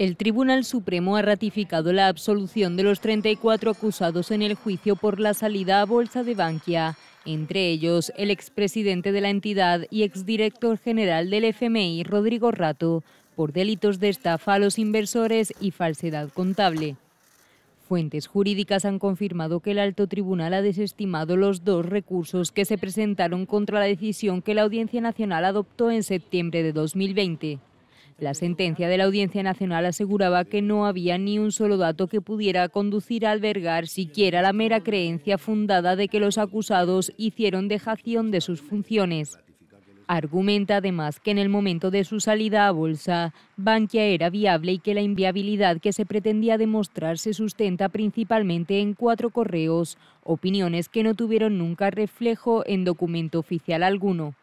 El Tribunal Supremo ha ratificado la absolución de los 34 acusados en el juicio por la salida a bolsa de Bankia, entre ellos el expresidente de la entidad y exdirector general del FMI, Rodrigo Rato, por delitos de estafa a los inversores y falsedad contable. Fuentes jurídicas han confirmado que el alto tribunal ha desestimado los dos recursos que se presentaron contra la decisión que la Audiencia Nacional adoptó en septiembre de 2020. La sentencia de la Audiencia Nacional aseguraba que no había ni un solo dato que pudiera conducir a albergar siquiera la mera creencia fundada de que los acusados hicieron dejación de sus funciones. Argumenta además que en el momento de su salida a bolsa, Bankia era viable y que la inviabilidad que se pretendía demostrar se sustenta principalmente en cuatro correos, opiniones que no tuvieron nunca reflejo en documento oficial alguno.